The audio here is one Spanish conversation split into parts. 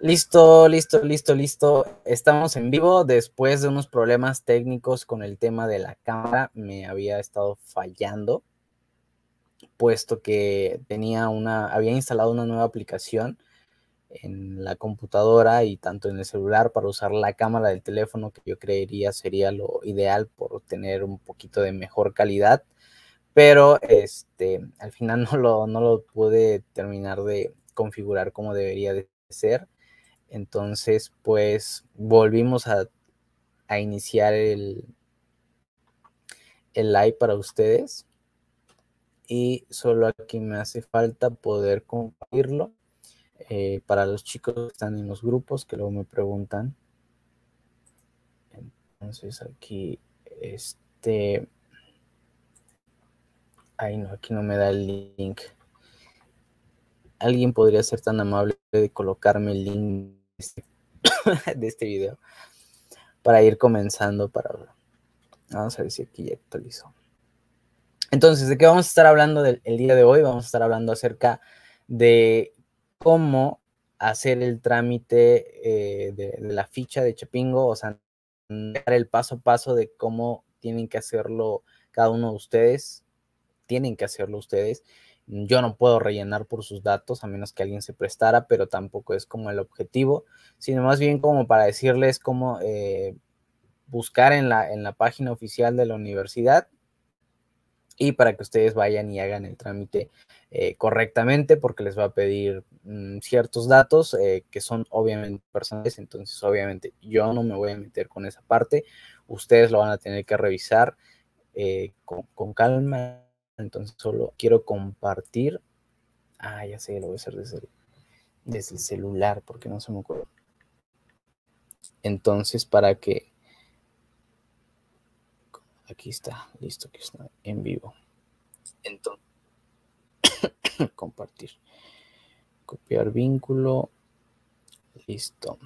Listo, listo, listo, listo. Estamos en vivo después de unos problemas técnicos con el tema de la cámara. Me había estado fallando, puesto que tenía una, había instalado una nueva aplicación en la computadora y tanto en el celular para usar la cámara del teléfono, que yo creería sería lo ideal por tener un poquito de mejor calidad. Pero este, al final no lo, no lo pude terminar de configurar como debería de ser entonces, pues volvimos a, iniciar el, el live para ustedes. Y solo aquí me hace falta poder compartirlo eh, para los chicos que están en los grupos, que luego me preguntan. Entonces aquí, este... Ay, no, aquí no me da el link. ¿Alguien podría ser tan amable de colocarme el link este, de este video para ir comenzando para vamos a ver si aquí ya actualizó entonces de qué vamos a estar hablando del, el día de hoy vamos a estar hablando acerca de cómo hacer el trámite eh, de, la ficha de Chapingo o sea dar el paso a paso de cómo tienen que hacerlo cada uno de ustedes tienen que hacerlo ustedes yo no puedo rellenar por sus datos a menos que alguien se prestara, pero tampoco es como el objetivo, sino más bien como para decirles cómo eh, buscar en la, página oficial de la universidad y para que ustedes vayan y hagan el trámite eh, correctamente porque les va a pedir mm, ciertos datos eh, que son obviamente personales, entonces obviamente yo no me voy a meter con esa parte, ustedes lo van a tener que revisar con calma entonces solo quiero compartir. Ah, ya sé, lo voy a hacer desde el, celular porque no se me ocurre. Entonces, para que... Aquí está, listo, que está en vivo. Entonces, compartir. Copiar vínculo. Listo.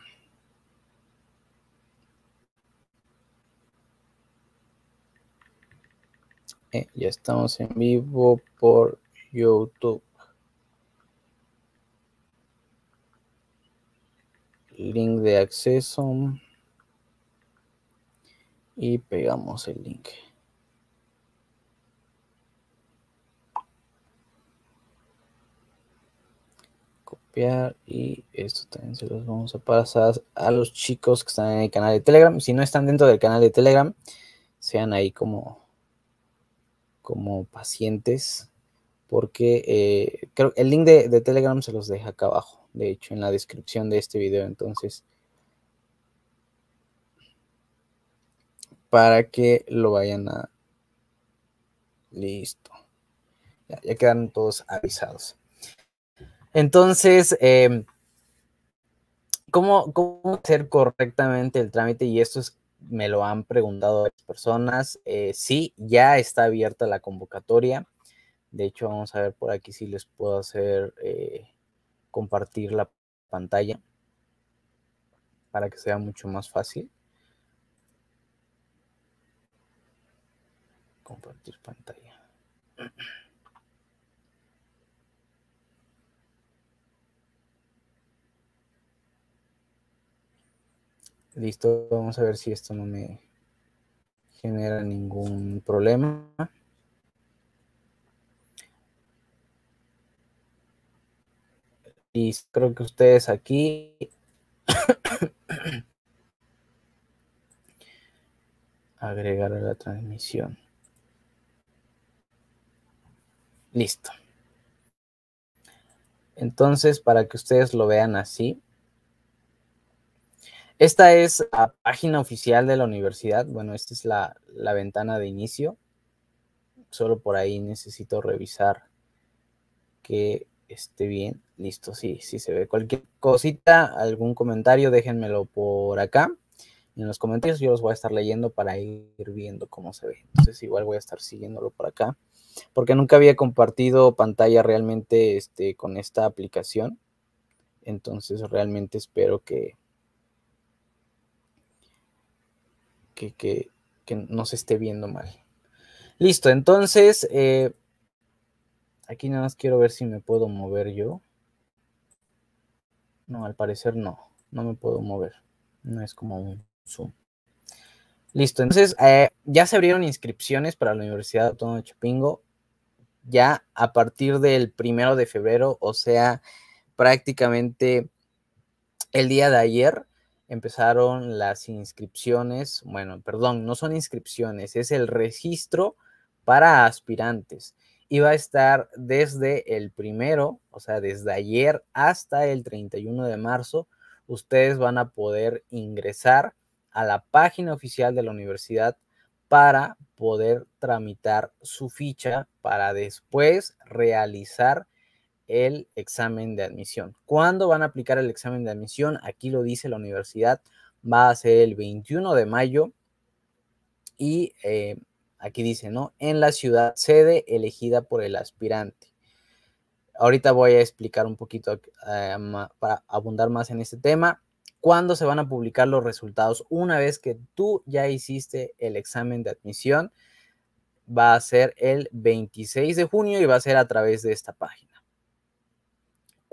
Eh, ya estamos en vivo por YouTube. Link de acceso. Y pegamos el link. Copiar y esto también se los vamos a pasar a los chicos que están en el canal de Telegram. Si no están dentro del canal de Telegram, sean ahí como como pacientes, porque eh, creo el link de, Telegram se los deja acá abajo, de hecho, en la descripción de este video, entonces, para que lo vayan a... Listo. Ya, quedan todos avisados. Entonces, em, ¿cómo, ¿cómo hacer correctamente el trámite? Y esto es me lo han preguntado las personas. Eh, sí, ya está abierta la convocatoria. De hecho, vamos a ver por aquí si les puedo hacer eh, compartir la pantalla para que sea mucho más fácil. Compartir pantalla. Listo, vamos a ver si esto no me genera ningún problema. Y creo que ustedes aquí... Agregar a la transmisión. Listo. Entonces, para que ustedes lo vean así, esta es la página oficial de la universidad. Bueno, esta es la, ventana de inicio. Solo por ahí necesito revisar que esté bien. Listo, sí, sí se ve. Cualquier cosita, algún comentario, déjenmelo por acá. En los comentarios yo los voy a estar leyendo para ir viendo cómo se ve. Entonces igual voy a estar siguiéndolo por acá. Porque nunca había compartido pantalla realmente este, con esta aplicación. Entonces realmente espero que, que, no se esté viendo mal. Listo, entonces, eh, aquí nada más quiero ver si me puedo mover yo. No, al parecer no, no me puedo mover. No es como un zoom. Listo, entonces eh, ya se abrieron inscripciones para la Universidad Autónoma de Chapingo. Ya a partir del primero de febrero, o sea, prácticamente el día de ayer, empezaron las inscripciones, bueno, perdón, no son inscripciones, es el registro para aspirantes. Y va a estar desde el primero, o sea, desde ayer hasta el 31 de marzo, ustedes van a poder ingresar a la página oficial de la universidad para poder tramitar su ficha para después realizar el examen de admisión. ¿Cuándo van a aplicar el examen de admisión? Aquí lo dice la universidad, va a ser el 21 de mayo y eh, aquí dice, ¿no? En la ciudad sede elegida por el aspirante. Ahorita voy a explicar un poquito eh, para abundar más en este tema. ¿Cuándo se van a publicar los resultados? Una vez que tú ya hiciste el examen de admisión, va a ser el 26 de junio y va a ser a través de esta página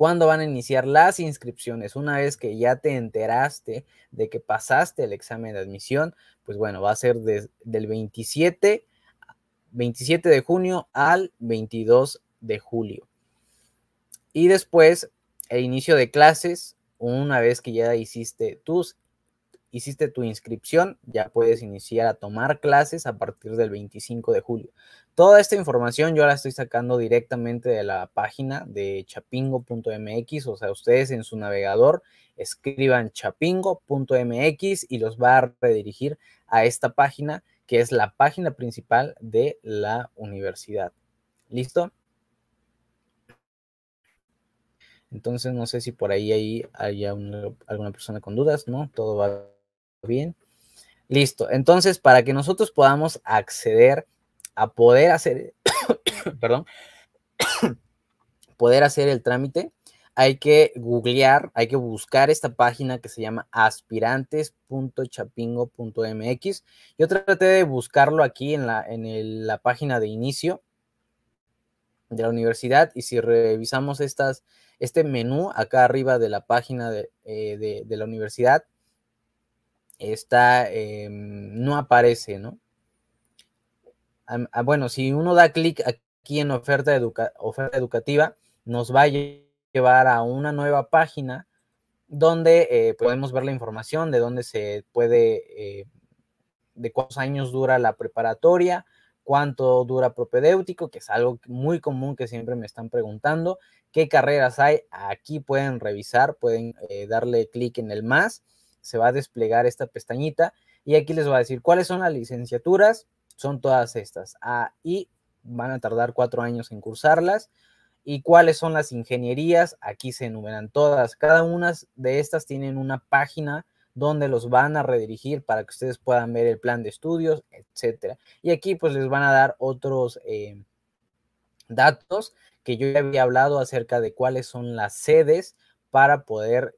cuándo van a iniciar las inscripciones. Una vez que ya te enteraste de que pasaste el examen de admisión, pues bueno, va a ser del 27, 27 de junio al 22 de julio. Y después, el inicio de clases, una vez que ya hiciste tus hiciste tu inscripción, ya puedes iniciar a tomar clases a partir del 25 de julio. Toda esta información yo la estoy sacando directamente de la página de chapingo.mx, o sea, ustedes en su navegador escriban chapingo.mx y los va a redirigir a esta página que es la página principal de la universidad. ¿Listo? Entonces, no sé si por ahí, hay alguna persona con dudas, ¿no? Todo va bien. Listo. Entonces, para que nosotros podamos acceder a poder hacer, perdón, poder hacer el trámite, hay que googlear, hay que buscar esta página que se llama aspirantes.chapingo.mx. Yo traté de buscarlo aquí en la, en la página de inicio de la universidad y si revisamos estas, este menú acá arriba de la página de eh, la universidad, está, em, no aparece, ¿no? Ah, bueno, si uno da clic aquí en oferta, oferta educativa, nos va a llevar a una nueva página donde eh, podemos ver la información de dónde se puede, eh, de cuántos años dura la preparatoria, cuánto dura propedéutico, que es algo muy común que siempre me están preguntando, qué carreras hay, aquí pueden revisar, pueden eh, darle clic en el más se va a desplegar esta pestañita y aquí les va a decir cuáles son las licenciaturas, son todas estas. y van a tardar cuatro años en cursarlas. ¿Y cuáles son las ingenierías? Aquí se enumeran todas. Cada una de estas tienen una página donde los van a redirigir para que ustedes puedan ver el plan de estudios, etcétera. Y aquí pues les van a dar otros eh, datos que yo ya había hablado acerca de cuáles son las sedes para poder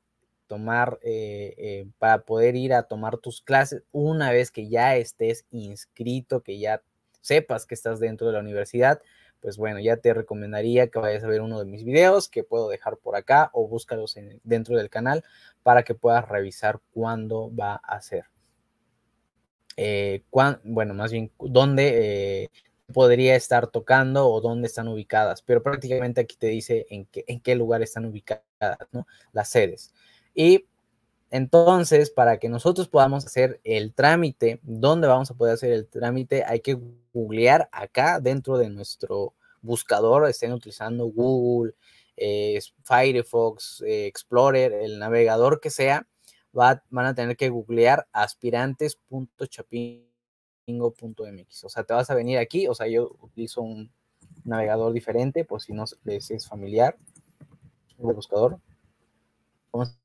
tomar, eh, eh, para poder ir a tomar tus clases una vez que ya estés inscrito, que ya sepas que estás dentro de la universidad, pues bueno, ya te recomendaría que vayas a ver uno de mis videos que puedo dejar por acá o búscalos dentro del canal para que puedas revisar cuándo va a ser. Eh, bueno, más bien, dónde podría estar tocando o dónde están ubicadas, pero prácticamente aquí te dice en qué, en qué lugar están ubicadas las sedes. Y entonces, para que nosotros podamos hacer el trámite, ¿dónde vamos a poder hacer el trámite? Hay que googlear acá dentro de nuestro buscador, estén utilizando Google, eh, Firefox, eh, Explorer, el navegador que sea, van a tener que googlear aspirantes.chapingo.mx. O sea, te vas a venir aquí, o sea, yo utilizo un navegador diferente por si no les es familiar, el buscador. Vamos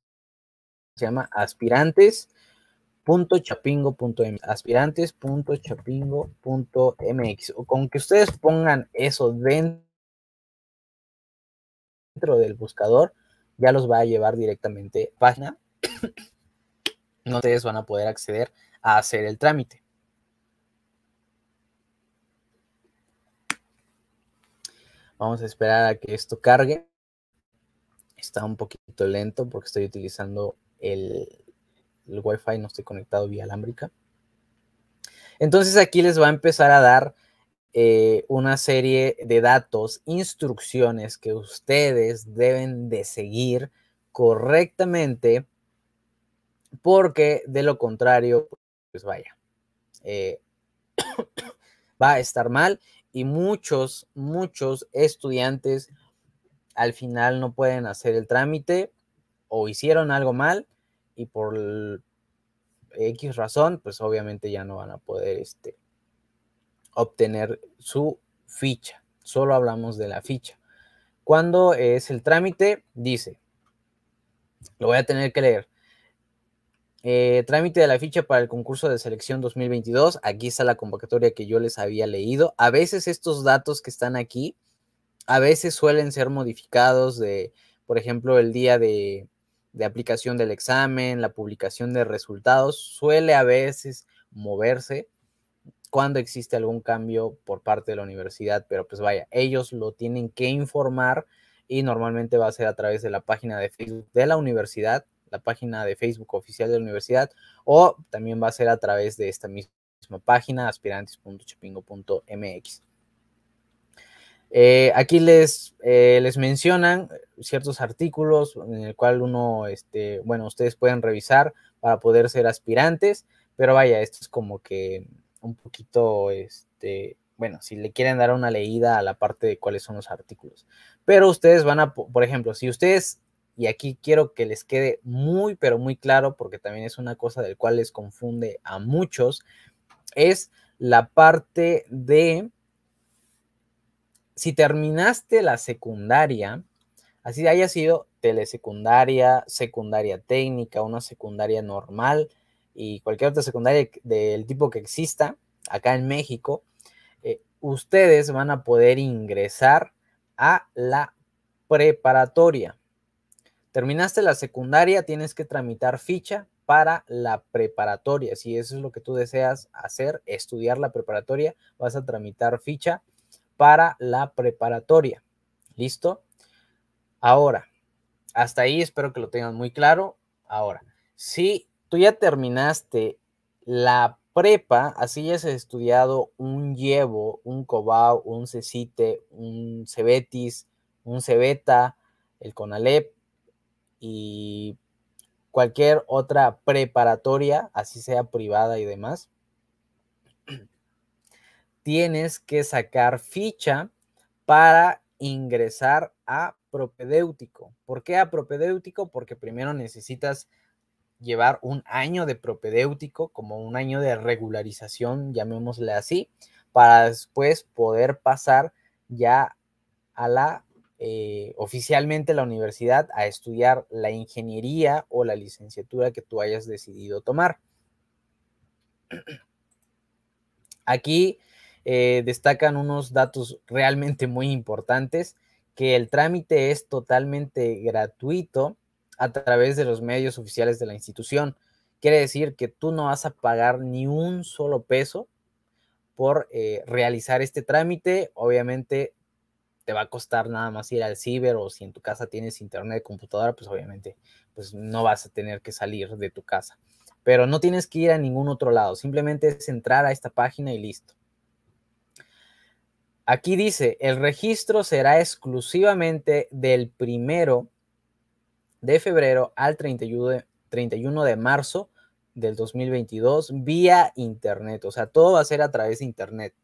se llama aspirantes.chapingo.mx. Aspirantes.chapingo.mx. O con que ustedes pongan eso dentro del buscador, ya los va a llevar directamente página. no ustedes van a poder acceder a hacer el trámite. Vamos a esperar a que esto cargue. Está un poquito lento porque estoy utilizando el, wifi Wi-Fi no esté conectado vía alámbrica. Entonces aquí les va a empezar a dar eh, una serie de datos, instrucciones que ustedes deben de seguir correctamente porque de lo contrario, pues vaya, eh, va a estar mal y muchos, muchos estudiantes al final no pueden hacer el trámite o hicieron algo mal y por X razón, pues obviamente ya no van a poder este, obtener su ficha. Solo hablamos de la ficha. Cuando es el trámite, dice, lo voy a tener que leer. Eh, trámite de la ficha para el concurso de selección 2022. Aquí está la convocatoria que yo les había leído. A veces estos datos que están aquí, a veces suelen ser modificados de, por ejemplo, el día de, de aplicación del examen, la publicación de resultados, suele a veces moverse cuando existe algún cambio por parte de la universidad, pero pues vaya, ellos lo tienen que informar y normalmente va a ser a través de la página de Facebook de la universidad, la página de Facebook oficial de la universidad, o también va a ser a través de esta misma página, aspirantes.chapingo.mx. Eh, aquí les, eh, les mencionan ciertos artículos en el cual uno, este, bueno, ustedes pueden revisar para poder ser aspirantes, pero vaya, esto es como que un poquito, este, bueno, si le quieren dar una leída a la parte de cuáles son los artículos. Pero ustedes van a, por ejemplo, si ustedes, y aquí quiero que les quede muy, pero muy claro, porque también es una cosa del cual les confunde a muchos, es la parte de si terminaste la secundaria, así haya sido telesecundaria, secundaria técnica, una secundaria normal y cualquier otra secundaria del tipo que exista acá en México, eh, ustedes van a poder ingresar a la preparatoria. Terminaste la secundaria, tienes que tramitar ficha para la preparatoria. Si eso es lo que tú deseas hacer, estudiar la preparatoria, vas a tramitar ficha para la preparatoria. ¿Listo? Ahora, hasta ahí espero que lo tengan muy claro. Ahora, si tú ya terminaste la prepa, así ya has estudiado un llevo, un cobao, un cecite, un cebetis, un cebeta, el conalep y cualquier otra preparatoria, así sea privada y demás, tienes que sacar ficha para ingresar a propedéutico. ¿Por qué a propedéutico? Porque primero necesitas llevar un año de propedéutico, como un año de regularización, llamémosle así, para después poder pasar ya a la eh, oficialmente la universidad a estudiar la ingeniería o la licenciatura que tú hayas decidido tomar. Aquí eh, destacan unos datos realmente muy importantes, que el trámite es totalmente gratuito a través de los medios oficiales de la institución. Quiere decir que tú no vas a pagar ni un solo peso por eh, realizar este trámite. Obviamente te va a costar nada más ir al ciber o si en tu casa tienes internet, computadora, pues obviamente pues no vas a tener que salir de tu casa. Pero no tienes que ir a ningún otro lado, simplemente es entrar a esta página y listo. Aquí dice, el registro será exclusivamente del primero de febrero al 31 de, marzo del 2022 vía internet. O sea, todo va a ser a través de internet.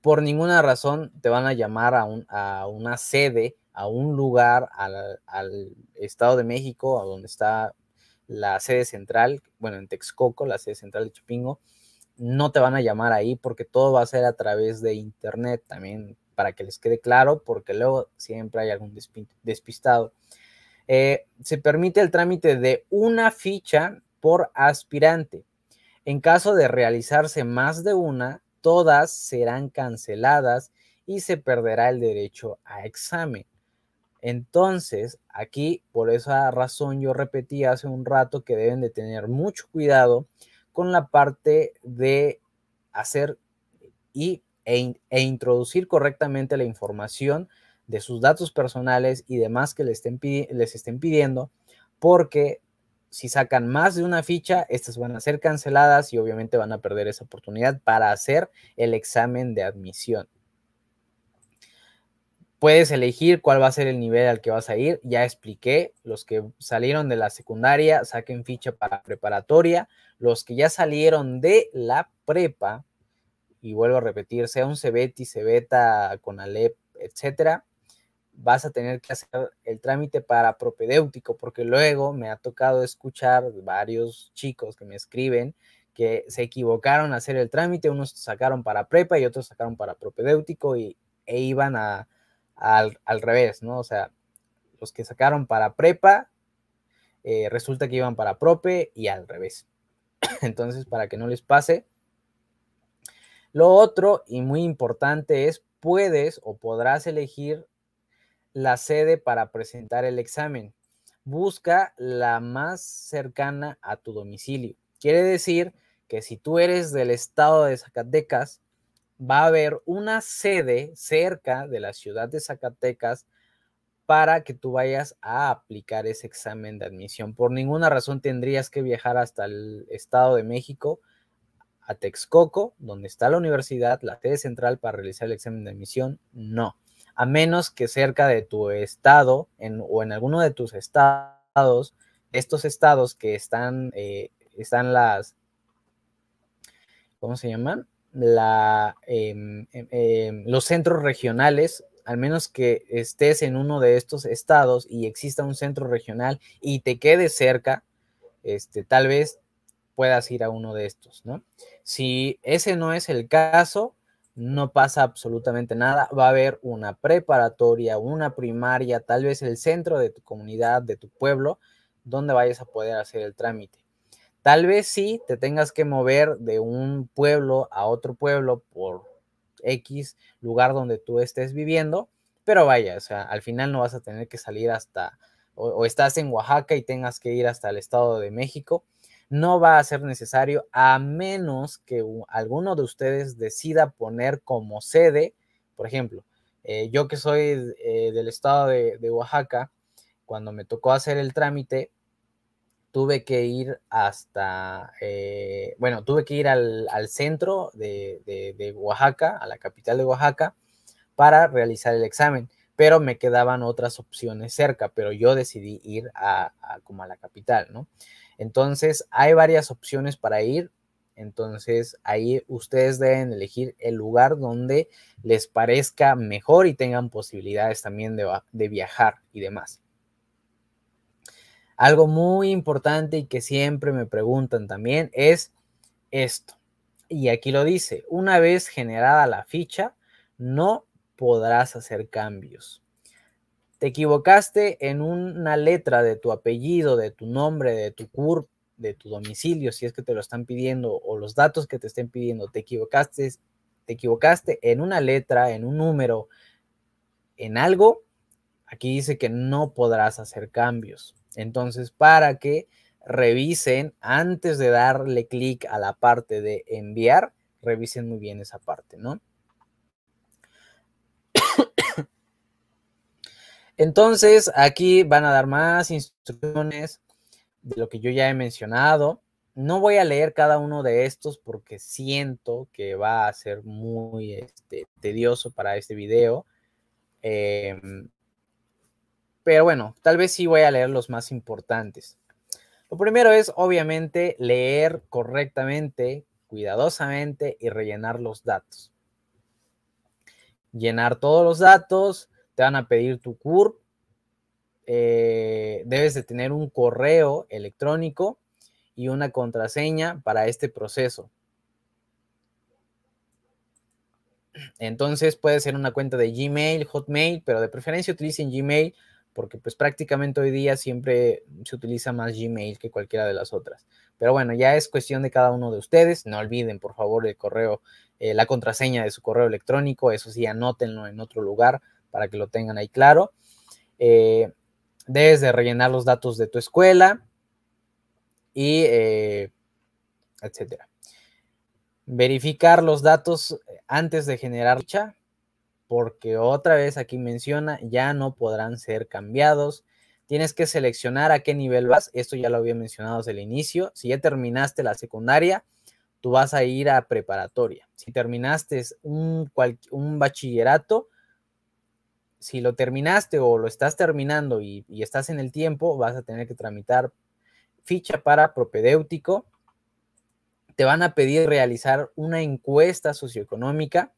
Por ninguna razón te van a llamar a, una sede, a un lugar, al, al, Estado de México, a donde está la sede central, bueno, en Texcoco, la sede central de Chupingo no te van a llamar ahí porque todo va a ser a través de internet también para que les quede claro porque luego siempre hay algún despistado. Eh, se permite el trámite de una ficha por aspirante. En caso de realizarse más de una, todas serán canceladas y se perderá el derecho a examen. Entonces, aquí, por esa razón yo repetí hace un rato que deben de tener mucho cuidado con la parte de hacer y, e, e, introducir correctamente la información de sus datos personales y demás que les estén, les estén pidiendo, porque si sacan más de una ficha, estas van a ser canceladas y obviamente van a perder esa oportunidad para hacer el examen de admisión puedes elegir cuál va a ser el nivel al que vas a ir. Ya expliqué, los que salieron de la secundaria saquen ficha para preparatoria, los que ya salieron de la prepa, y vuelvo a repetir, sea un Cebeti, Cebeta, alep etcétera, vas a tener que hacer el trámite para propedéutico, porque luego me ha tocado escuchar varios chicos que me escriben que se equivocaron a hacer el trámite, unos sacaron para prepa y otros sacaron para propedéutico y, e iban a, al, revés, ¿no? O sea, los que sacaron para prepa, eh, resulta que iban para prope y al revés. Entonces, para que no les pase. Lo otro y muy importante es, puedes o podrás elegir la sede para presentar el examen. Busca la más cercana a tu domicilio. Quiere decir que si tú eres del estado de Zacatecas, va a haber una sede cerca de la ciudad de Zacatecas para que tú vayas a aplicar ese examen de admisión. Por ninguna razón tendrías que viajar hasta el Estado de México, a Texcoco, donde está la universidad, la sede central para realizar el examen de admisión. No, a menos que cerca de tu estado o en alguno de tus estados, estos estados que están, eh, están las, ¿cómo se llaman? Em, em, em, los centros regionales, al menos que estés en uno de estos estados y exista un centro regional y te quedes cerca, este, tal vez puedas ir a uno de estos, ¿no? Si ese no es el caso, no pasa absolutamente nada. Va a haber una preparatoria, una primaria, tal vez el centro de tu comunidad, de tu pueblo, donde vayas a poder hacer el trámite. Tal vez sí te tengas que mover de un pueblo a otro pueblo por X lugar donde tú estés viviendo, pero vaya, o sea, al final no vas a tener que salir hasta, o, estás en Oaxaca y tengas que ir hasta el Estado de México, no va a ser necesario a menos que alguno de ustedes decida poner como sede, por ejemplo, eh, yo que soy eh, del Estado de Oaxaca, cuando me tocó hacer el trámite, tuve que ir hasta, eh, bueno, tuve que ir al, centro de, de, Oaxaca, a la capital de Oaxaca, para realizar el examen, pero me quedaban otras opciones cerca, pero yo decidí ir a, a, como a la capital, ¿no? Entonces, hay varias opciones para ir, entonces ahí ustedes deben elegir el lugar donde les parezca mejor y tengan posibilidades también de, de viajar y demás. Algo muy importante y que siempre me preguntan también es esto. Y aquí lo dice, una vez generada la ficha, no podrás hacer cambios. Te equivocaste en una letra de tu apellido, de tu nombre, de tu CURP, de tu domicilio, si es que te lo están pidiendo, o los datos que te estén pidiendo, te equivocaste, te equivocaste en una letra, en un número, en algo, Aquí dice que no podrás hacer cambios. Entonces, para que revisen antes de darle clic a la parte de enviar, revisen muy bien esa parte, ¿no? Entonces, aquí van a dar más instrucciones de lo que yo ya he mencionado. No voy a leer cada uno de estos porque siento que va a ser muy este, tedioso para este video. Em, pero bueno, tal vez sí voy a leer los más importantes. Lo primero es, obviamente, leer correctamente, cuidadosamente y rellenar los datos. Llenar todos los datos, te van a pedir tu CURP, eh, debes de tener un correo electrónico y una contraseña para este proceso. Entonces puede ser una cuenta de Gmail, Hotmail, pero de preferencia utilicen Gmail porque pues prácticamente hoy día siempre se utiliza más Gmail que cualquiera de las otras. Pero bueno, ya es cuestión de cada uno de ustedes. No olviden, por favor, el correo, eh, la contraseña de su correo electrónico. Eso sí, anótenlo en otro lugar para que lo tengan ahí claro. Eh, debes desde rellenar los datos de tu escuela y eh, etcétera. Verificar los datos antes de generar lucha porque otra vez aquí menciona, ya no podrán ser cambiados. Tienes que seleccionar a qué nivel vas. Esto ya lo había mencionado desde el inicio. Si ya terminaste la secundaria, tú vas a ir a preparatoria. Si terminaste un, bachillerato, si lo terminaste o lo estás terminando y, y, estás en el tiempo, vas a tener que tramitar ficha para propedéutico. Te van a pedir realizar una encuesta socioeconómica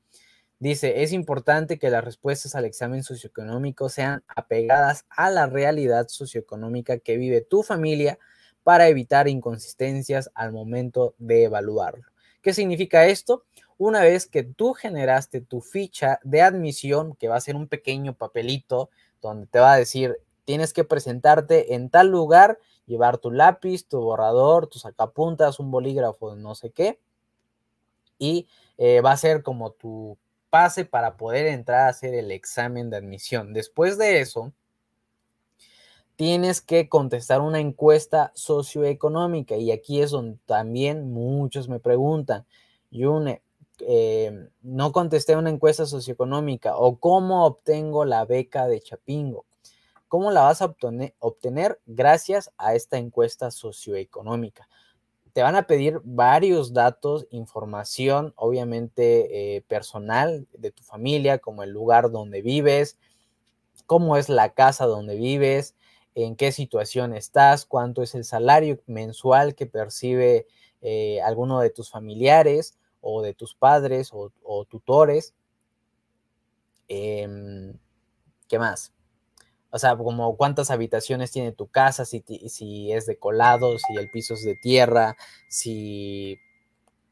Dice, es importante que las respuestas al examen socioeconómico sean apegadas a la realidad socioeconómica que vive tu familia para evitar inconsistencias al momento de evaluarlo. ¿Qué significa esto? Una vez que tú generaste tu ficha de admisión, que va a ser un pequeño papelito donde te va a decir, tienes que presentarte en tal lugar, llevar tu lápiz, tu borrador, tus sacapuntas, un bolígrafo, no sé qué, y eh, va a ser como tu pase para poder entrar a hacer el examen de admisión. Después de eso, tienes que contestar una encuesta socioeconómica y aquí es donde también muchos me preguntan, Yune, eh, no contesté una encuesta socioeconómica o cómo obtengo la beca de Chapingo. ¿Cómo la vas a obtener gracias a esta encuesta socioeconómica? te van a pedir varios datos, información, obviamente eh, personal de tu familia, como el lugar donde vives, cómo es la casa donde vives, en qué situación estás, cuánto es el salario mensual que percibe eh, alguno de tus familiares o de tus padres o, tutores. Em, ¿Qué más? O sea, como cuántas habitaciones tiene tu casa, si, si es de colado, si el piso es de tierra, si.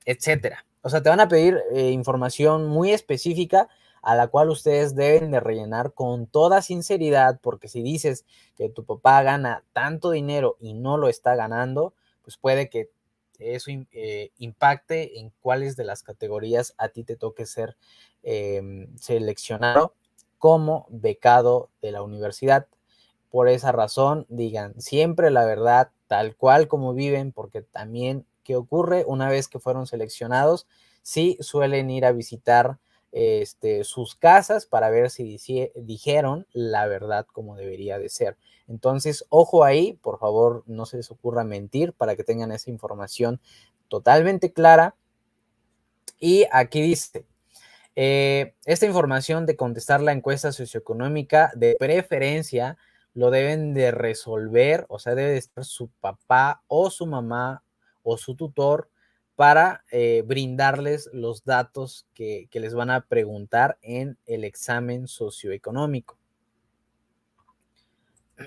etcétera. O sea, te van a pedir eh, información muy específica a la cual ustedes deben de rellenar con toda sinceridad, porque si dices que tu papá gana tanto dinero y no lo está ganando, pues puede que eso eh, impacte en cuáles de las categorías a ti te toque ser em, seleccionado como becado de la universidad. Por esa razón, digan siempre la verdad tal cual como viven, porque también, ¿qué ocurre? Una vez que fueron seleccionados, sí suelen ir a visitar este, sus casas para ver si dijeron la verdad como debería de ser. Entonces, ojo ahí, por favor, no se les ocurra mentir para que tengan esa información totalmente clara. Y aquí dice, eh, esta información de contestar la encuesta socioeconómica de preferencia lo deben de resolver, o sea, debe de estar su papá o su mamá o su tutor para eh, brindarles los datos que, les van a preguntar en el examen socioeconómico.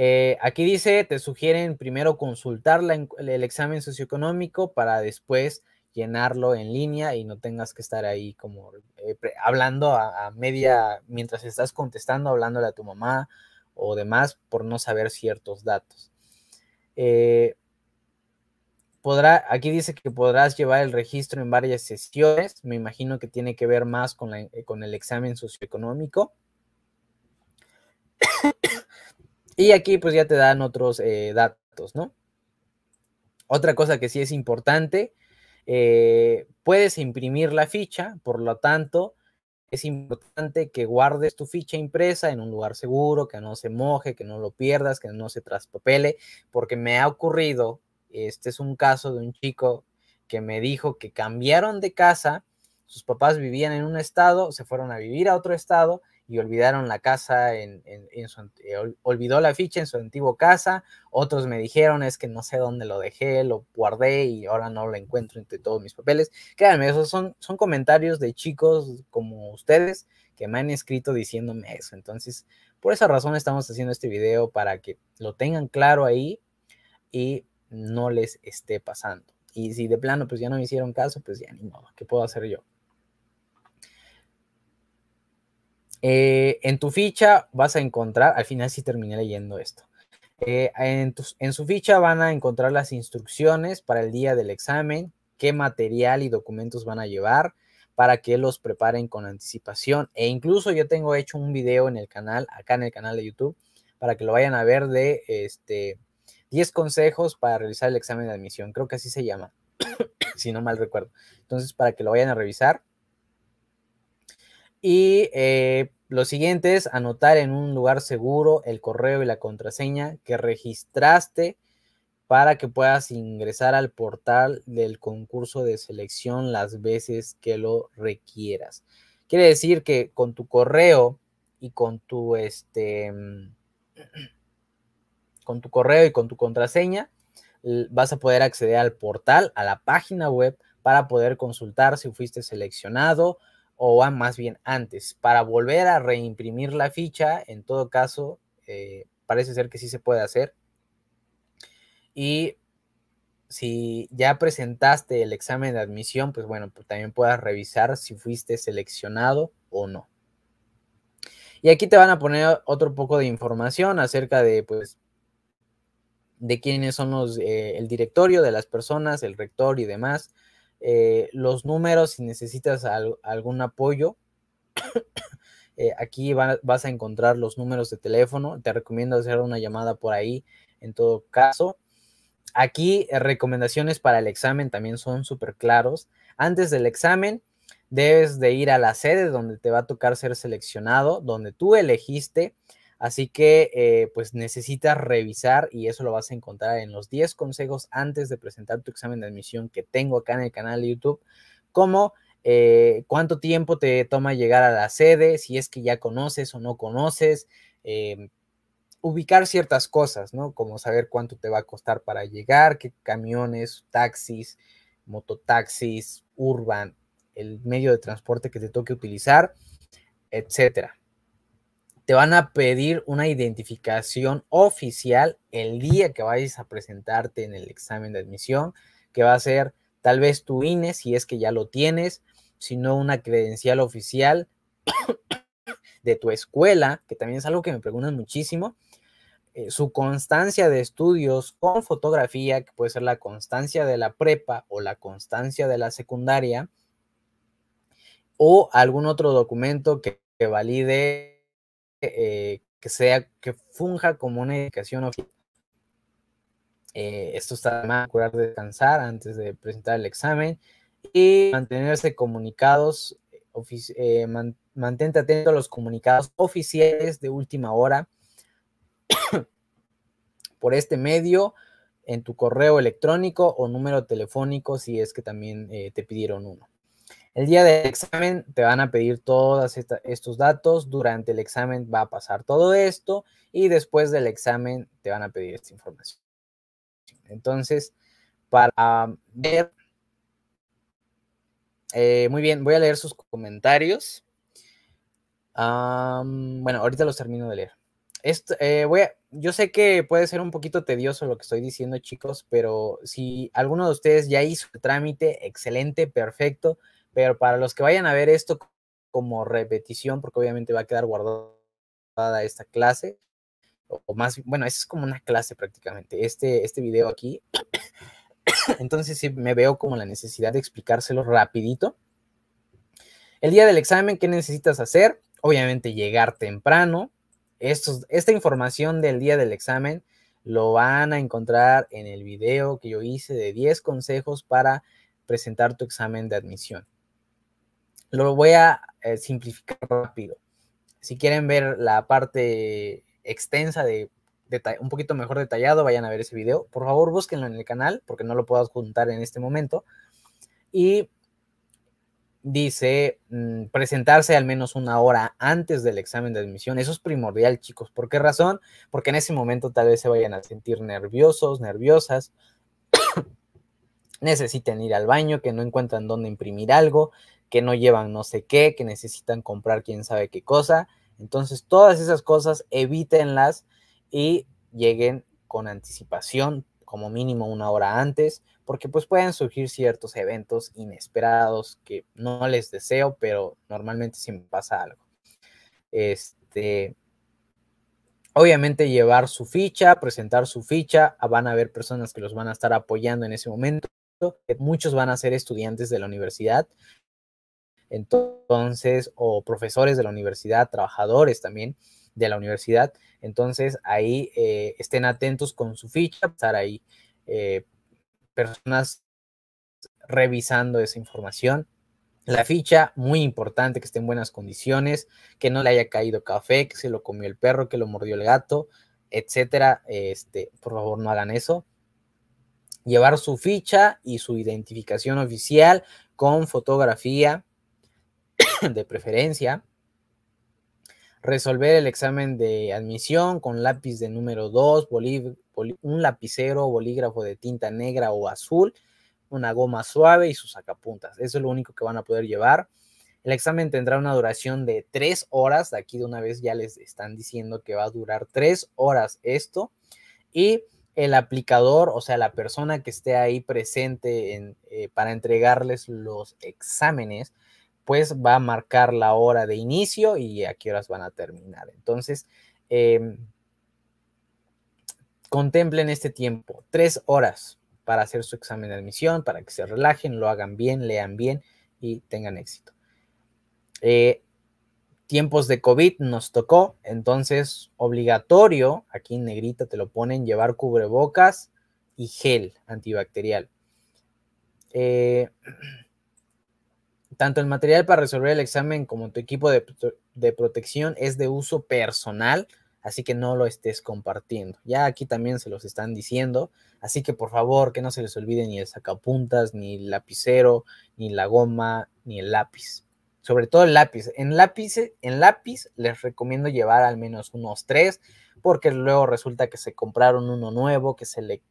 Eh, aquí dice, te sugieren primero consultar el examen socioeconómico para después llenarlo en línea y no tengas que estar ahí como eh, hablando a, media, mientras estás contestando, hablándole a tu mamá o demás por no saber ciertos datos. Eh, podrá, aquí dice que podrás llevar el registro en varias sesiones, me imagino que tiene que ver más con, eh, el examen socioeconómico. y aquí pues ya te dan otros datos, ¿no? Otra cosa que sí es importante eh, puedes imprimir la ficha, por lo tanto, es importante que guardes tu ficha impresa en un lugar seguro, que no se moje, que no lo pierdas, que no se traspapele, porque me ha ocurrido, este es un caso de un chico que me dijo que cambiaron de casa, sus papás vivían en un estado, se fueron a vivir a otro estado y olvidaron la casa, en, su, eh, olvidó la ficha en su antiguo casa, otros me dijeron es que no sé dónde lo dejé, lo guardé y ahora no lo encuentro entre todos mis papeles. Créanme, esos son, son comentarios de chicos como ustedes que me han escrito diciéndome eso. Entonces, por esa razón estamos haciendo este video para que lo tengan claro ahí y no les esté pasando. Y si de plano pues ya no me hicieron caso, pues ya ni modo, ¿qué puedo hacer yo? Eh, en tu ficha vas a encontrar, al final sí terminé leyendo esto, eh, en, su ficha van a encontrar las instrucciones para el día del examen, qué material y documentos van a llevar para que los preparen con anticipación. E incluso yo tengo hecho un video en el canal, acá en el canal de YouTube, para que lo vayan a ver de este, 10 consejos para realizar el examen de admisión. Creo que así se llama, si no mal recuerdo. Entonces, para que lo vayan a revisar y eh, lo siguiente es anotar en un lugar seguro el correo y la contraseña que registraste para que puedas ingresar al portal del concurso de selección las veces que lo requieras. Quiere decir que con tu correo y con tu este mm, con tu correo y con tu contraseña vas a poder acceder al portal, a la página web para poder consultar si fuiste seleccionado, o más bien antes, para volver a reimprimir la ficha, en todo caso, eh, parece ser que sí se puede hacer. Y si ya presentaste el examen de admisión, pues bueno, pues también puedas revisar si fuiste seleccionado o no. Y aquí te van a poner otro poco de información acerca de, pues, de quiénes son los, eh, el directorio de las personas, el rector y demás. Eh, los números si necesitas algún apoyo. Eh, aquí vas a encontrar los números de teléfono. Te recomiendo hacer una llamada por ahí en todo caso. Aquí eh, recomendaciones para el examen también son súper claros. Antes del examen debes de ir a la sede donde te va a tocar ser seleccionado, donde tú elegiste Así que eh, pues necesitas revisar y eso lo vas a encontrar en los 10 consejos antes de presentar tu examen de admisión que tengo acá en el canal de YouTube, como eh, cuánto tiempo te toma llegar a la sede, si es que ya conoces o no conoces, em, ubicar ciertas cosas, ¿no? Como saber cuánto te va a costar para llegar, qué camiones, taxis, mototaxis, urban, el medio de transporte que te toque utilizar, etcétera te van a pedir una identificación oficial el día que vayas a presentarte en el examen de admisión, que va a ser tal vez tu INE, si es que ya lo tienes, sino una credencial oficial de tu escuela, que también es algo que me preguntan muchísimo, eh, su constancia de estudios con fotografía, que puede ser la constancia de la prepa o la constancia de la secundaria, o algún otro documento que, que valide eh, eh, que sea, que funja como una indicación oficial. Eh, esto está más de descansar antes de presentar el examen y mantenerse comunicados, mantente atento a los comunicados oficiales de última hora por este medio en tu correo electrónico o número telefónico si es que también te pidieron uno. El día del examen te van a pedir todos estos datos, durante el examen va a pasar todo esto y después del examen te van a pedir esta información. Entonces, para ver... Eh, muy bien, voy a leer sus comentarios. bueno, ahorita los termino de leer. Eh, yo sé que puede ser un poquito tedioso lo que estoy diciendo, chicos, pero si alguno de ustedes ya hizo el trámite, excelente, perfecto. Pero para los que vayan a ver esto como repetición, porque obviamente va a quedar guardada esta clase, o más, bueno, es como una clase prácticamente, este, este video aquí. Entonces sí me veo como la necesidad de explicárselo rapidito. El día del examen, ¿qué necesitas hacer? Obviamente llegar temprano. esta información del día del examen lo van a encontrar en el video que yo hice de 10 consejos para presentar tu examen de admisión. Lo voy a eh, simplificar rápido. Si quieren ver la parte extensa de, un poquito mejor detallado, vayan a ver ese video. Por favor, búsquenlo en el canal porque no lo puedo adjuntar en este momento. Y dice mm, presentarse al menos una hora antes del examen de admisión. Eso es primordial, chicos. ¿Por qué razón? Porque en ese momento tal vez se vayan a sentir nerviosos, nerviosas. Necesiten ir al baño, que no encuentran dónde imprimir algo, que no llevan no sé qué, que necesitan comprar quién sabe qué cosa. Entonces, todas esas cosas evítenlas y lleguen con anticipación, como mínimo una hora antes, porque pues pueden surgir ciertos eventos inesperados que no les deseo, pero normalmente me pasa algo. Este, obviamente llevar su ficha, presentar su ficha, ah, van a haber personas que los van a estar apoyando en ese momento. Muchos van a ser estudiantes de la universidad, entonces, o profesores de la universidad, trabajadores también de la universidad, entonces ahí eh, estén atentos con su ficha, estar ahí eh, personas revisando esa información. La ficha, muy importante, que esté en buenas condiciones, que no le haya caído café, que se lo comió el perro, que lo mordió el gato, etcétera. Este, por favor, no hagan eso. Llevar su ficha y su identificación oficial con fotografía de preferencia, resolver el examen de admisión con lápiz de número 2, un lapicero, o bolígrafo de tinta negra o azul, una goma suave y sus sacapuntas. Eso es lo único que van a poder llevar. El examen tendrá una duración de tres horas. Aquí de una vez ya les están diciendo que va a durar tres horas esto. Y el aplicador, o sea, la persona que esté ahí presente eh, para entregarles los exámenes, pues va a marcar la hora de inicio y a qué horas van a terminar. Entonces, em, contemplen este tiempo, tres horas para hacer su examen de admisión, para que se relajen, lo hagan bien, lean bien y tengan éxito. Eh, tiempos de COVID nos tocó, entonces obligatorio, aquí en negrita te lo ponen, llevar cubrebocas y gel antibacterial. Eh, tanto el material para resolver el examen como tu equipo de, protección es de uso personal, así que no lo estés compartiendo. Ya aquí también se los están diciendo, así que por favor que no se les olvide ni el sacapuntas, ni el lapicero, ni la goma, ni el lápiz. Sobre todo el lápiz. En lápiz, en lápiz les recomiendo llevar al menos unos tres, porque luego resulta que se compraron uno nuevo, que se le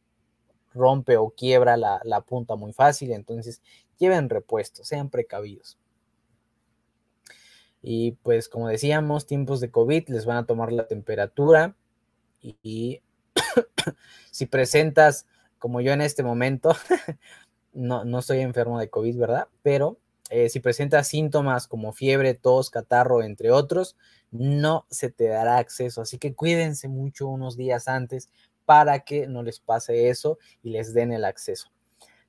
rompe o quiebra la, punta muy fácil, entonces lleven repuestos, sean precavidos. Y pues como decíamos, tiempos de COVID les van a tomar la temperatura y, si presentas, como yo en este momento, no, no estoy enfermo de COVID, ¿verdad? Pero eh, si presentas síntomas como fiebre, tos, catarro, entre otros, no se te dará acceso. Así que cuídense mucho unos días antes para que no les pase eso y les den el acceso.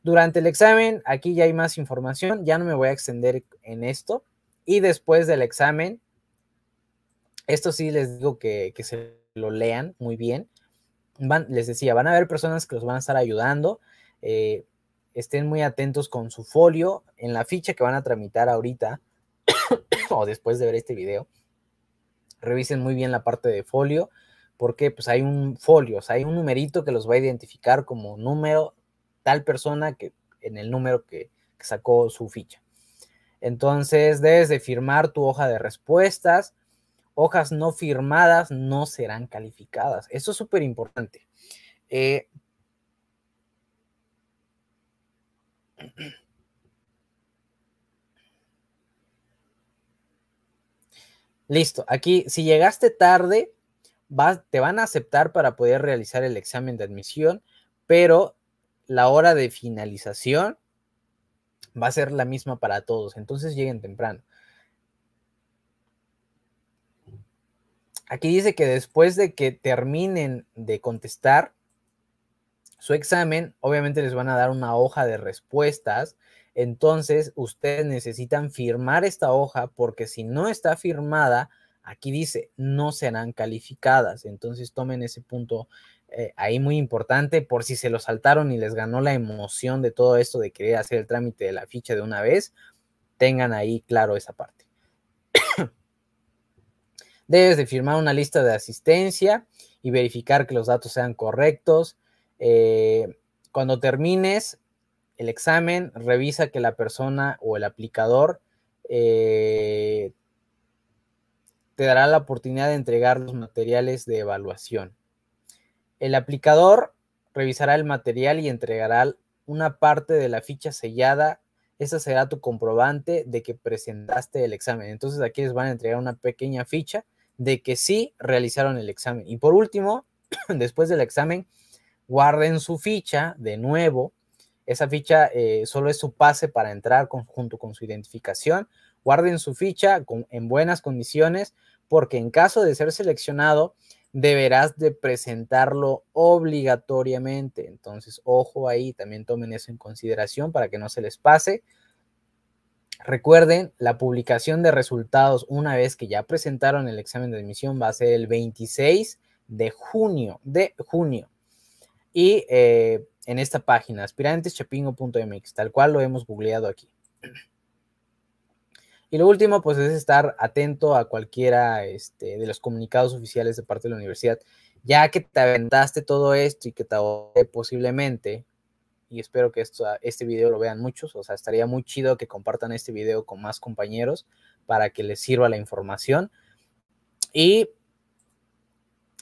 Durante el examen, aquí ya hay más información, ya no me voy a extender en esto. Y después del examen, esto sí les digo que, se lo lean muy bien. Van, les decía, van a haber personas que los van a estar ayudando. Eh, estén muy atentos con su folio en la ficha que van a tramitar ahorita o después de ver este video. Revisen muy bien la parte de folio porque pues hay un folio, o sea, hay un numerito que los va a identificar como número tal persona que en el número que, sacó su ficha. Entonces debes de firmar tu hoja de respuestas. Hojas no firmadas no serán calificadas. Eso es súper importante. Eh, Listo, aquí si llegaste tarde, te van a aceptar para poder realizar el examen de admisión, pero la hora de finalización va a ser la misma para todos, entonces lleguen temprano. Aquí dice que después de que terminen de contestar su examen, obviamente les van a dar una hoja de respuestas. Entonces, ustedes necesitan firmar esta hoja porque si no está firmada, Aquí dice, no serán calificadas. Entonces tomen ese punto eh, ahí muy importante por si se lo saltaron y les ganó la emoción de todo esto de querer hacer el trámite de la ficha de una vez, tengan ahí claro esa parte. Debes de firmar una lista de asistencia y verificar que los datos sean correctos. Eh, cuando termines el examen, revisa que la persona o el aplicador eh, te dará la oportunidad de entregar los materiales de evaluación. El aplicador revisará el material y entregará una parte de la ficha sellada. Esa será tu comprobante de que presentaste el examen. Entonces aquí les van a entregar una pequeña ficha de que sí realizaron el examen. Y por último, después del examen, guarden su ficha de nuevo. Esa ficha eh, solo es su pase para entrar junto con su identificación. Guarden su ficha en buenas condiciones porque en caso de ser seleccionado, deberás de presentarlo obligatoriamente. Entonces, ojo ahí, también tomen eso en consideración para que no se les pase. Recuerden, la publicación de resultados una vez que ya presentaron el examen de admisión va a ser el 26 de junio, de junio. Y eh, en esta página, aspiranteschapingo.mx, tal cual lo hemos googleado aquí. Y lo último, pues es estar atento a cualquiera este, de los comunicados oficiales de parte de la universidad. Ya que te aventaste todo esto y que te ahogué posiblemente, y espero que esto, este video lo vean muchos, o sea, estaría muy chido que compartan este video con más compañeros para que les sirva la información. Y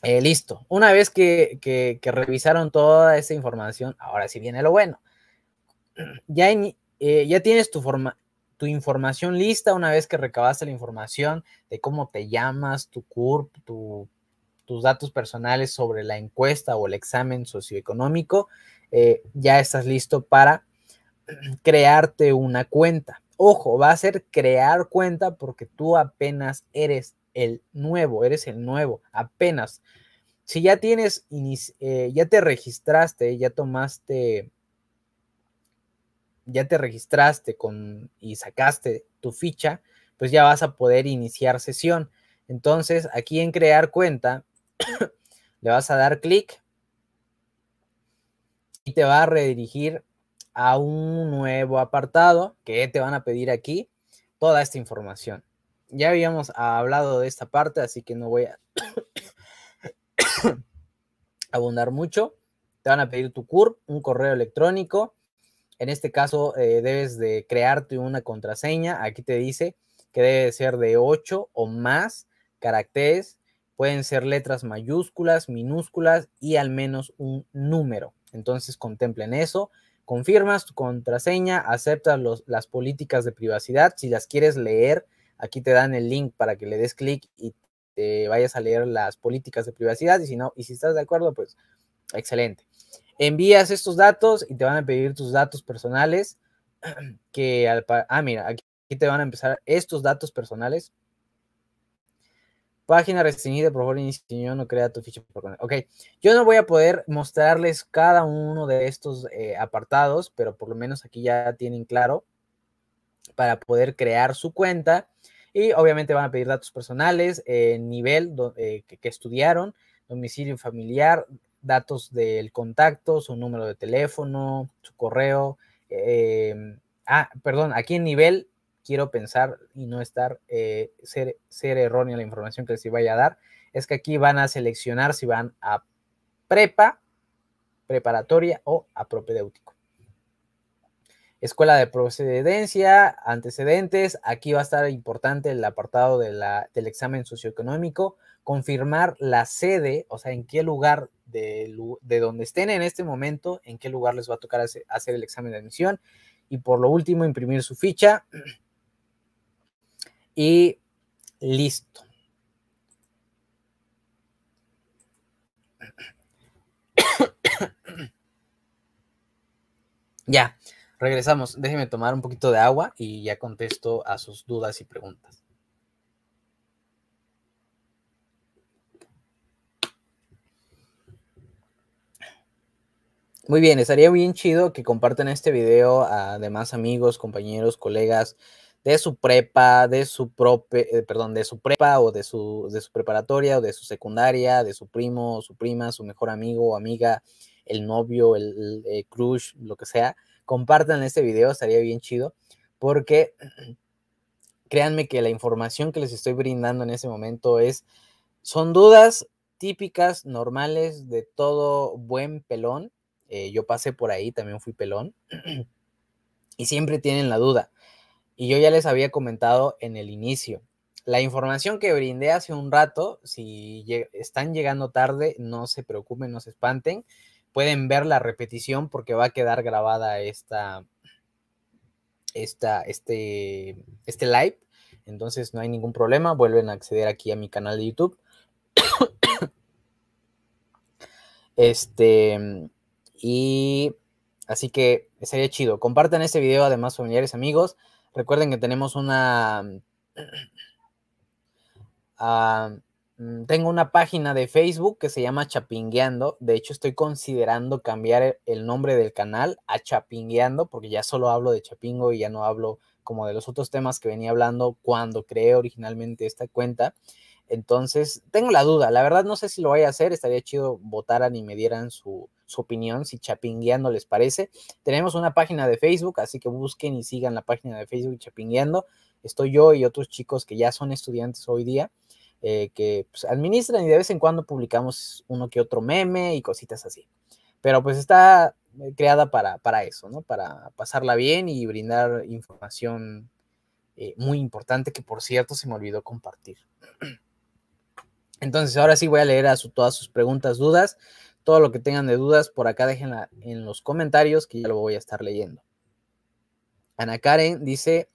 eh, listo, una vez que, revisaron toda esa información, ahora sí viene lo bueno. Ya, eh, ya tienes tu forma, tu información lista, una vez que recabaste la información de cómo te llamas, tu CURP, tus datos personales sobre la encuesta o el examen socioeconómico, eh, ya estás listo para crearte una cuenta. Ojo, va a ser crear cuenta porque tú apenas eres el nuevo, eres el nuevo, apenas. Si ya tienes, eh, ya te registraste, ya tomaste ya te registraste con, y sacaste tu ficha, pues ya vas a poder iniciar sesión. Entonces, aquí en crear cuenta, le vas a dar clic y te va a redirigir a un nuevo apartado que te van a pedir aquí toda esta información. Ya habíamos hablado de esta parte, así que no voy a abundar mucho. Te van a pedir tu CURP, un correo electrónico, en este caso, eh, debes de crearte una contraseña. Aquí te dice que debe ser de 8 o más caracteres. Pueden ser letras mayúsculas, minúsculas y al menos un número. Entonces contemplen eso. Confirmas tu contraseña, aceptas las políticas de privacidad. Si las quieres leer, aquí te dan el link para que le des clic y te vayas a leer las políticas de privacidad. Y si no, y si estás de acuerdo, pues excelente envías estos datos y te van a pedir tus datos personales, que al... Ah, mira, aquí te van a empezar estos datos personales. Página restringida, por favor, inicio, no crea tu ficha por Ok, yo no voy a poder mostrarles cada uno de estos eh, apartados, pero por lo menos aquí ya tienen claro para poder crear su cuenta. Y obviamente van a pedir datos personales, eh, nivel eh, que, estudiaron, domicilio familiar, datos del contacto, su número de teléfono, su correo. Em, ah, perdón, aquí en nivel quiero pensar y no estar, eh, ser, errónea la información que les vaya a dar, es que aquí van a seleccionar si van a prepa, preparatoria o a propedéutico. Escuela de procedencia, antecedentes, aquí va a estar importante el apartado del examen socioeconómico, confirmar la sede, o sea, en qué lugar de, donde estén en este momento, en qué lugar les va a tocar hacer, el examen de admisión. Y por lo último, imprimir su ficha. Y listo. Ya, regresamos. Déjenme tomar un poquito de agua y ya contesto a sus dudas y preguntas. Muy bien, estaría bien chido que compartan este video a demás amigos, compañeros, colegas de su prepa, de su prope, eh, perdón, de su prepa o de su, de su preparatoria o de su secundaria, de su primo su prima, su mejor amigo o amiga, el novio, el, el crush, lo que sea. Compartan este video, estaría bien chido, porque créanme que la información que les estoy brindando en ese momento es, son dudas típicas, normales de todo buen pelón eh, yo pasé por ahí, también fui pelón. y siempre tienen la duda. Y yo ya les había comentado en el inicio. La información que brindé hace un rato, si están llegando tarde, no se preocupen, no se espanten. Pueden ver la repetición porque va a quedar grabada esta, esta, este, este live. Entonces no hay ningún problema. Vuelven a acceder aquí a mi canal de YouTube. este, y así que sería chido. Compartan este video, además, familiares, amigos. Recuerden que tenemos una... Mm, ah, mm, tengo una página de Facebook que se llama Chapingueando. De hecho, estoy considerando cambiar e, el nombre del canal a Chapingueando porque ya solo hablo de Chapingo y ya no hablo como de los otros temas que venía hablando cuando creé originalmente esta cuenta. Entonces, tengo la duda, la verdad no sé si lo vaya a hacer, estaría chido votaran y me dieran su, opinión, si chapingueando les parece. Tenemos una página de Facebook, así que busquen y sigan la página de Facebook chapingueando. Estoy yo y otros chicos que ya son estudiantes hoy día, eh, que pues, administran y de vez en cuando publicamos uno que otro meme y cositas así. Pero pues está eh, creada para, eso, ¿no? Para pasarla bien y brindar información eh, muy importante que por cierto se me olvidó compartir. Entonces, ahora sí voy a leer a todas sus preguntas, dudas. Todo lo que tengan de dudas, por acá déjenla en los comentarios que ya lo voy a estar leyendo. Ana Karen dice,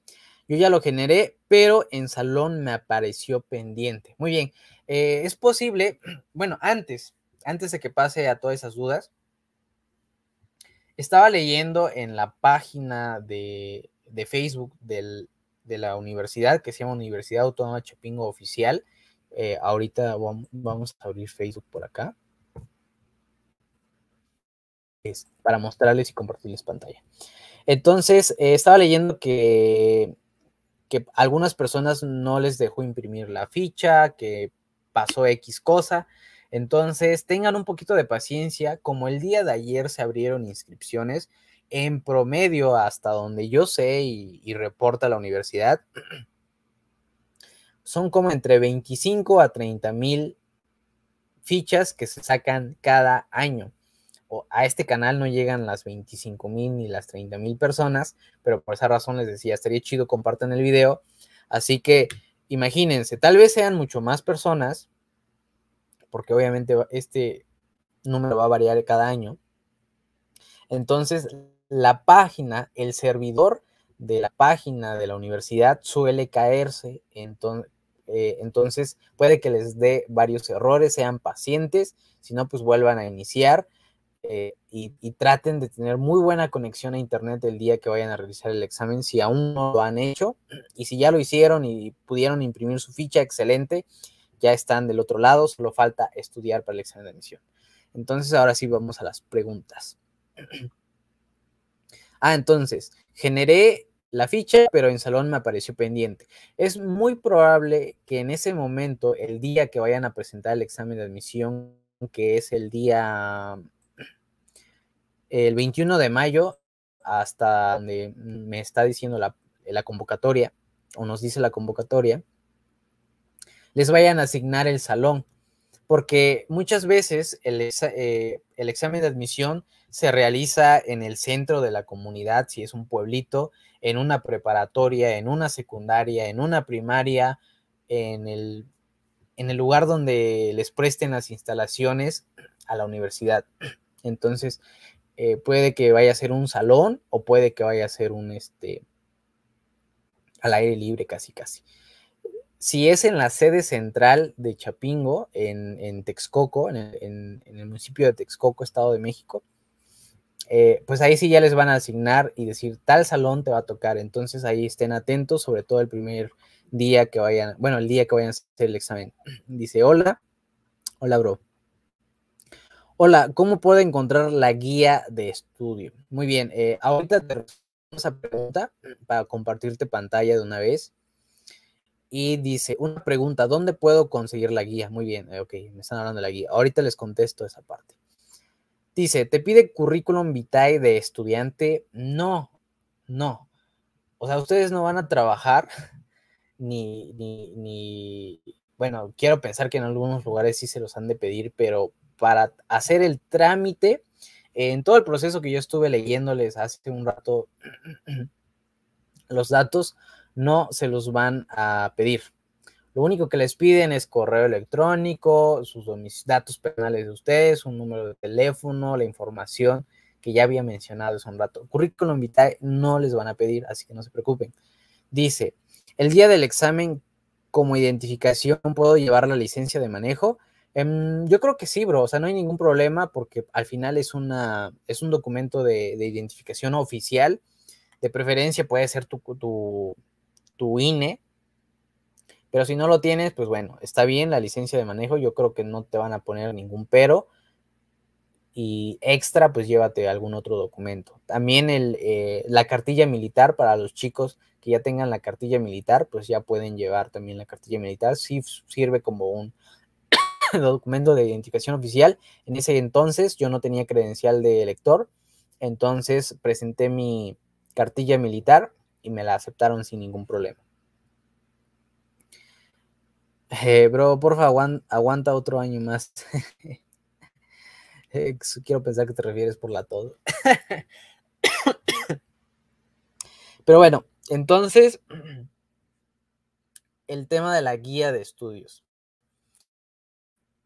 yo ya lo generé, pero en salón me apareció pendiente. Muy bien, eh, es posible, bueno, antes, antes de que pase a todas esas dudas, estaba leyendo en la página de, de Facebook del, de la universidad, que se llama Universidad Autónoma Chapingo Oficial, eh, ahorita vamos a abrir Facebook por acá. para mostrarles y compartirles pantalla. Entonces, eh, estaba leyendo que, que algunas personas no les dejó imprimir la ficha, que pasó X cosa. Entonces, tengan un poquito de paciencia. Como el día de ayer se abrieron inscripciones, en promedio, hasta donde yo sé y reporta la universidad, son como entre 25 a 30 mil fichas que se sacan cada año. O a este canal no llegan las 25 mil ni las 30 mil personas, pero por esa razón les decía, estaría chido, compartan el video. Así que imagínense, tal vez sean mucho más personas, porque obviamente este número va a variar cada año. Entonces, la página, el servidor, de la página de la universidad suele caerse, entonces, eh, entonces puede que les dé varios errores, sean pacientes, si no, pues vuelvan a iniciar eh, y, y, traten de tener muy buena conexión a Internet el día que vayan a realizar el examen, si aún no lo han hecho y si ya lo hicieron y pudieron imprimir su ficha, excelente, ya están del otro lado, solo falta estudiar para el examen de admisión. Entonces, ahora sí vamos a las preguntas. Ah, entonces, generé la ficha, pero en salón me apareció pendiente. Es muy probable que en ese momento, el día que vayan a presentar el examen de admisión, que es el día el 21 de mayo, hasta donde me está diciendo la, convocatoria, o nos dice la convocatoria, les vayan a asignar el salón, porque muchas veces el, eh, el examen de admisión se realiza en el centro de la comunidad, si es un pueblito, en una preparatoria, en una secundaria, en una primaria, en el, en el lugar donde les presten las instalaciones a la universidad. Entonces, eh, puede que vaya a ser un salón o puede que vaya a ser un, este, al aire libre casi, casi. Si es en la sede central de Chapingo, en, en Texcoco, en el municipio de Texcoco, Estado de México, eh, pues ahí sí ya les van a asignar y decir tal salón te va a tocar. Entonces ahí estén atentos, sobre todo el primer día que vayan, bueno, el día que vayan a hacer el examen. Dice, hola, hola, bro. Hola, ¿cómo puedo encontrar la guía de estudio? Muy bien, eh, ahorita te respondo esa pregunta mm, para compartirte pantalla de una vez. Y dice, una pregunta, ¿dónde puedo conseguir la guía? Muy bien, eh, ok, me están hablando de la guía. Ahorita les contesto esa parte. Dice, ¿te pide currículum vitae de estudiante? No, no. O sea, ustedes no van a trabajar ni, ni, ni, bueno, quiero pensar que en algunos lugares sí se los han de pedir, pero para hacer el trámite, en todo el proceso que yo estuve leyéndoles hace un rato, los datos no se los van a pedir. Lo único que les piden es correo electrónico, sus datos penales de ustedes, un número de teléfono, la información que ya había mencionado hace un rato. Currículum vitae no les van a pedir, así que no se preocupen. Dice, el día del examen, como identificación, ¿puedo llevar la licencia de manejo? Em, yo creo que sí, bro. O sea, no hay ningún problema porque al final es, una, es un documento de, de identificación oficial. De preferencia puede ser tu INE, pero si no lo tienes, pues bueno, está bien la licencia de manejo, yo creo que no te van a poner ningún pero. Y extra, pues llévate algún otro documento. También el, eh, la cartilla militar para los chicos que ya tengan la cartilla militar, pues ya pueden llevar también la cartilla militar. Sí sirve como un documento de identificación oficial. En ese entonces yo no tenía credencial de elector, entonces presenté mi cartilla militar y me la aceptaron sin ningún problema. Eh, bro, porfa, aguanta, aguanta otro año más. Eh, quiero pensar que te refieres por la todo. Pero bueno, entonces, el tema de la guía de estudios.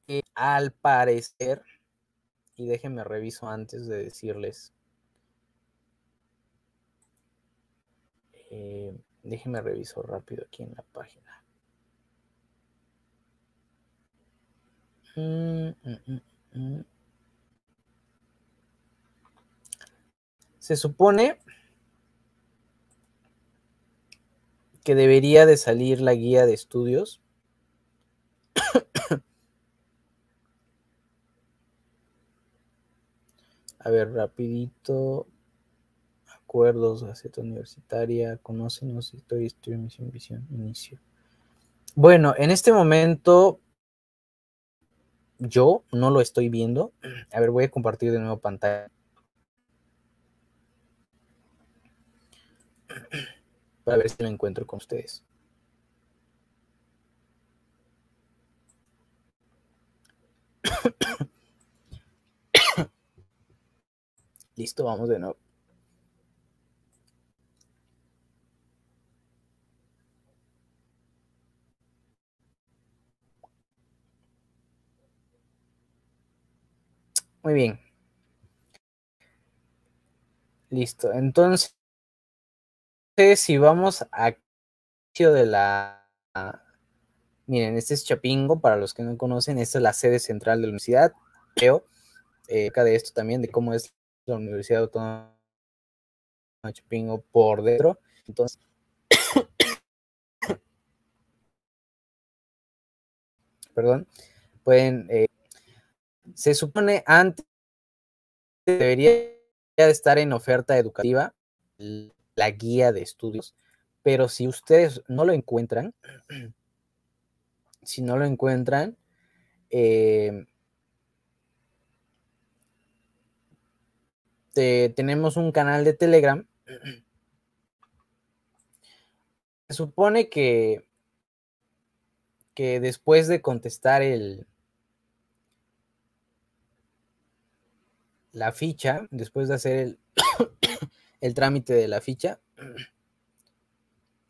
que al parecer, y déjenme reviso antes de decirles. Eh, déjenme reviso rápido aquí en la página. Mm, mm, mm, Se supone que debería de salir la guía de estudios. A ver, rapidito. Acuerdos, Gaceta Universitaria, conócenos, historia, streaming misión, visión, inicio. Bueno, en este momento yo no lo estoy viendo. A ver, voy a compartir de nuevo pantalla. Para ver si me encuentro con ustedes. Listo, vamos de nuevo. Muy bien. Listo. Entonces, si vamos a de la... Miren, este es Chapingo, para los que no conocen, esta es la sede central de la universidad, creo, eh, acá de esto también, de cómo es la Universidad Autónoma de Chapingo por dentro. Entonces, perdón, pueden eh, se supone antes debería estar en oferta educativa la guía de estudios, pero si ustedes no lo encuentran, si no lo encuentran, eh, tenemos un canal de Telegram. Se supone que, que después de contestar el, la ficha, después de hacer el, trámite de la ficha,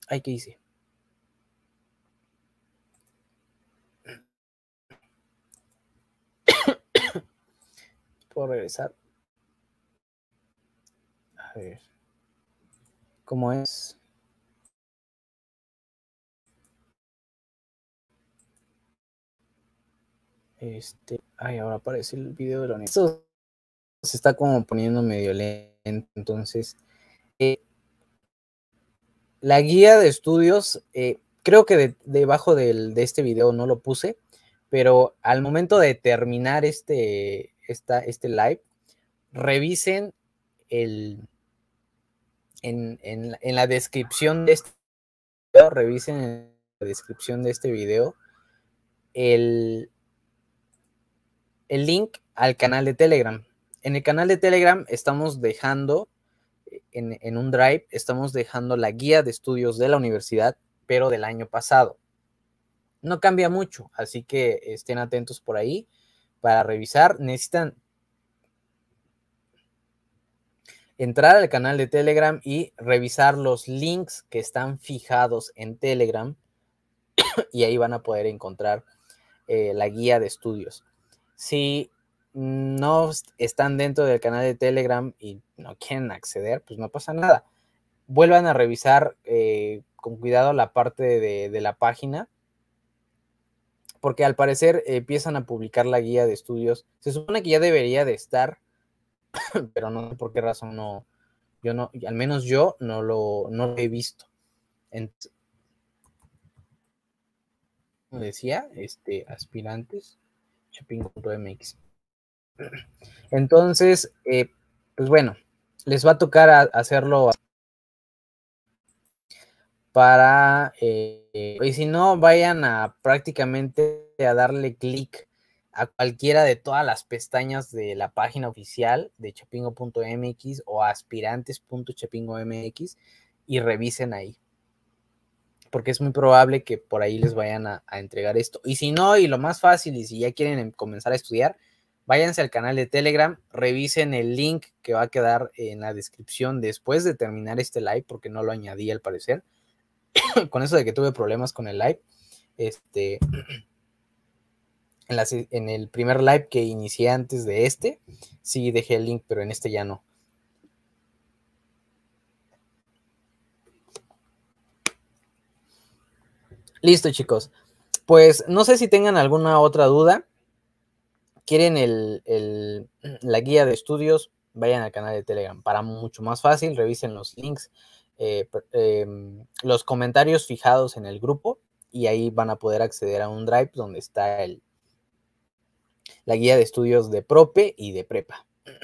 hay que hice? ¿Puedo regresar? A ver, ¿cómo es? Este, ay, ahora aparece el video de la universidad se está como poniendo medio lento. Entonces, eh, la guía de estudios, eh, creo que debajo del, de este video no lo puse, pero al momento de terminar este, esta, este live, revisen el, en, en, la descripción de este video, revisen en la descripción de este video el, el link al canal de Telegram en el canal de Telegram estamos dejando, en, un drive, estamos dejando la guía de estudios de la universidad, pero del año pasado. No cambia mucho, así que estén atentos por ahí para revisar. Necesitan entrar al canal de Telegram y revisar los links que están fijados en Telegram y ahí van a poder encontrar eh, la guía de estudios. Si no están dentro del canal de Telegram y no quieren acceder, pues no pasa nada. Vuelvan a revisar eh, con cuidado la parte de, la página, porque al parecer eh, empiezan a publicar la guía de estudios. Se supone que ya debería de estar, pero no sé por qué razón no, yo no, al menos yo no lo, he visto. Como decía, este, aspirantes, entonces, eh, pues bueno, les va a tocar hacerlo para, eh, y si no, vayan a prácticamente a darle clic a cualquiera de todas las pestañas de la página oficial de chapingo.mx o aspirantes.chapingo.mx y revisen ahí. Porque es muy probable que por ahí les vayan a, entregar esto. Y si no, y lo más fácil, y si ya quieren em, comenzar a estudiar, váyanse al canal de Telegram, revisen el link que va a quedar en la descripción después de terminar este live, porque no lo añadí al parecer. con eso de que tuve problemas con el live, este, en, en, el primer live que inicié antes de este, sí dejé el link, pero en este ya no. Listo, chicos. Pues no sé si tengan alguna otra duda quieren la guía de estudios, vayan al canal de Telegram. Para mucho más fácil, revisen los links, eh, em, los comentarios fijados en el grupo y ahí van a poder acceder a un drive donde está la guía de estudios de prope y de prepa.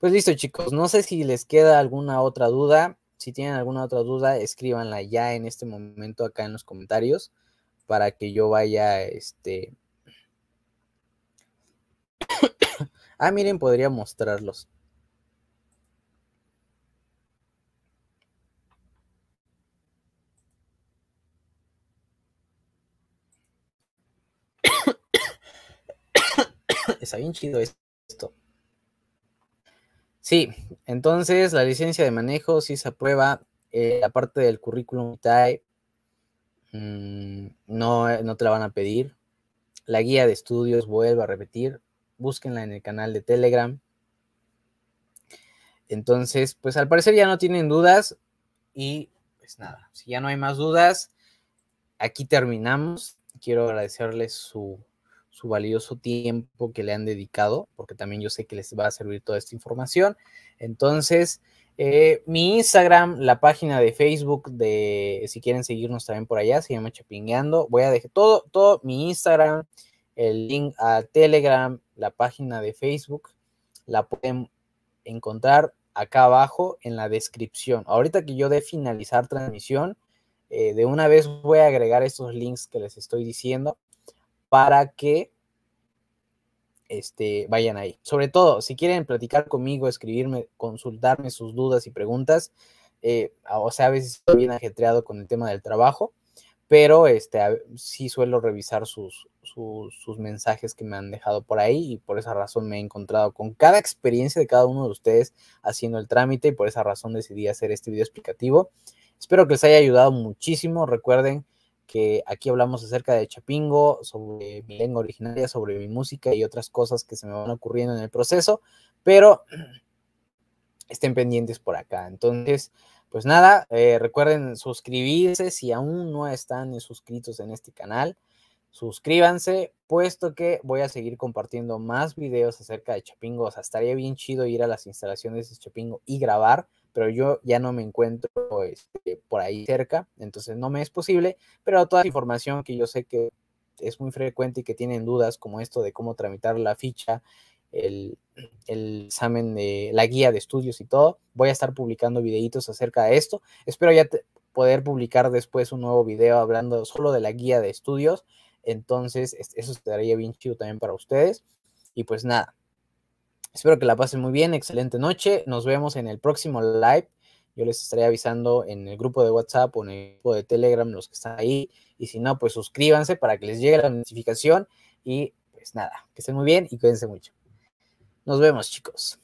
Pues listo chicos, no sé si les queda alguna otra duda. Si tienen alguna otra duda, escríbanla ya en este momento acá en los comentarios para que yo vaya este, ah, miren, podría mostrarlos. Está bien chido esto. Sí, entonces la licencia de manejo sí se aprueba. Eh, la parte del currículum vitae mm, no, eh, no te la van a pedir. La guía de estudios, vuelvo a repetir, búsquenla en el canal de Telegram. Entonces, pues al parecer ya no tienen dudas y pues nada, si ya no hay más dudas, aquí terminamos. Quiero agradecerles su, valioso tiempo que le han dedicado, porque también yo sé que les va a servir toda esta información. Entonces, eh, mi Instagram, la página de Facebook, de si quieren seguirnos también por allá, se llama Chapingueando. Voy a dejar todo, todo mi Instagram, el link a Telegram, la página de Facebook, la pueden encontrar acá abajo en la descripción. Ahorita que yo de finalizar transmisión, eh, de una vez voy a agregar estos links que les estoy diciendo para que este, vayan ahí. Sobre todo, si quieren platicar conmigo, escribirme, consultarme sus dudas y preguntas, eh, o sea, a veces estoy bien ajetreado con el tema del trabajo, pero este, sí suelo revisar sus, sus, sus, mensajes que me han dejado por ahí y por esa razón me he encontrado con cada experiencia de cada uno de ustedes haciendo el trámite y por esa razón decidí hacer este video explicativo. Espero que les haya ayudado muchísimo. Recuerden que aquí hablamos acerca de Chapingo, sobre mi lengua originaria, sobre mi música y otras cosas que se me van ocurriendo en el proceso, pero estén pendientes por acá. Entonces, pues nada, eh, recuerden suscribirse si aún no están suscritos en este canal. Suscríbanse, puesto que voy a seguir compartiendo más videos acerca de Chapingo. O sea, estaría bien chido ir a las instalaciones de Chapingo y grabar, pero yo ya no me encuentro este, por ahí cerca, entonces no me es posible. Pero toda la información que yo sé que es muy frecuente y que tienen dudas, como esto de cómo tramitar la ficha, el, examen de la guía de estudios y todo. Voy a estar publicando videitos acerca de esto. Espero ya poder publicar después un nuevo video hablando solo de la guía de estudios. Entonces, eso estaría bien chido también para ustedes. Y pues nada, espero que la pasen muy bien, excelente noche. Nos vemos en el próximo live. Yo les estaré avisando en el grupo de WhatsApp o en el grupo de Telegram los que están ahí. Y si no, pues suscríbanse para que les llegue la notificación. Y pues nada, que estén muy bien y cuídense mucho. Nos vemos, chicos.